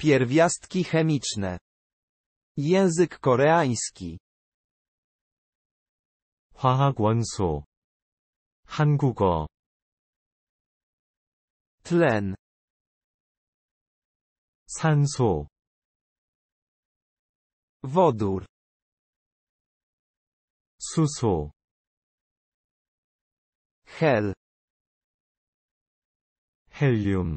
Pierwiastki chemiczne. Język koreański. 원소. 한국어. Tlen. 산소. Wodór. 수소. Hel. Helium.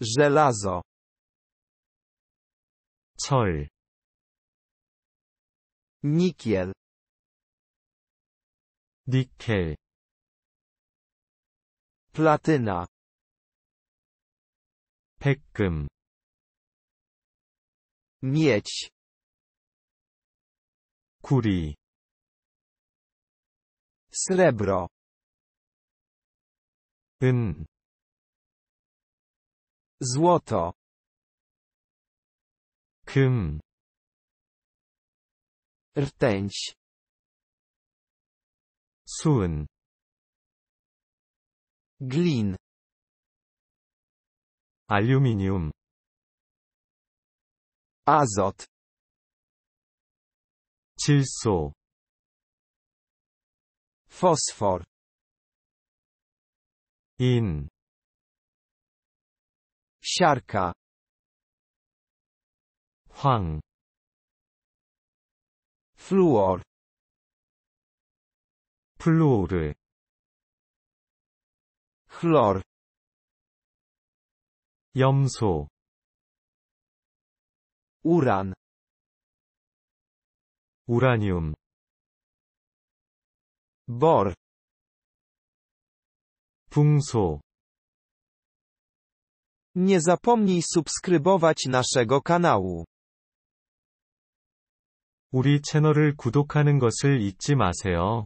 żelazo, 철, nikiel, 니켈, platyna, 백금, miedź, kuri, srebro, 은, Złoto. Kym. Rtęć. Sun. Glin. Aluminium. Azot. 질소. Fosfor. In. siarka 황 fluor 플루오르 chlor 염소 uran 우라늄 bor 붕소 Nie zapomnij subskrybować naszego kanału. 우리 채널을 구독하는 것을 잊지 마세요.